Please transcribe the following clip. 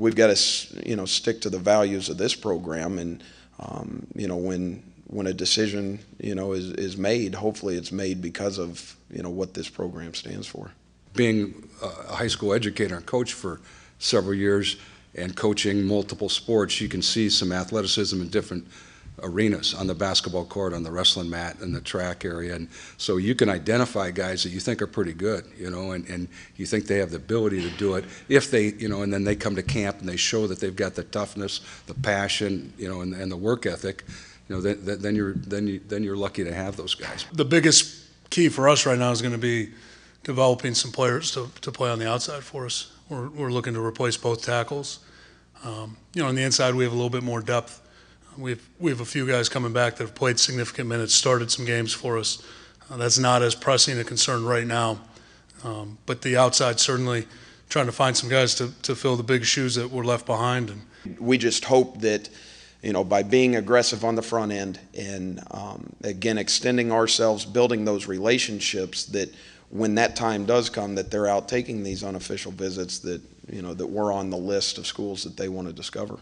we've got to you know stick to the values of this program, and um, you know when when a decision you know is is made, hopefully it's made because of you know what this program stands for. Being a high school educator and coach for several years and coaching multiple sports, you can see some athleticism in different arenas on the basketball court, on the wrestling mat, and the track area. And so you can identify guys that you think are pretty good, you know, and, and you think they have the ability to do it if they, you know, and then they come to camp and they show that they've got the toughness, the passion, you know, and, and the work ethic. You know, then, then you're then you then you're lucky to have those guys. The biggest key for us right now is going to be developing some players to, to play on the outside for us. We're, we're looking to replace both tackles. Um, you know, on the inside we have a little bit more depth we have, we have a few guys coming back that have played significant minutes, started some games for us. Uh, that's not as pressing a concern right now. Um, but the outside certainly trying to find some guys to, to fill the big shoes that were left behind. And we just hope that, you know, by being aggressive on the front end and um, again extending ourselves, building those relationships, that when that time does come, that they're out taking these unofficial visits, that you know that we're on the list of schools that they want to discover.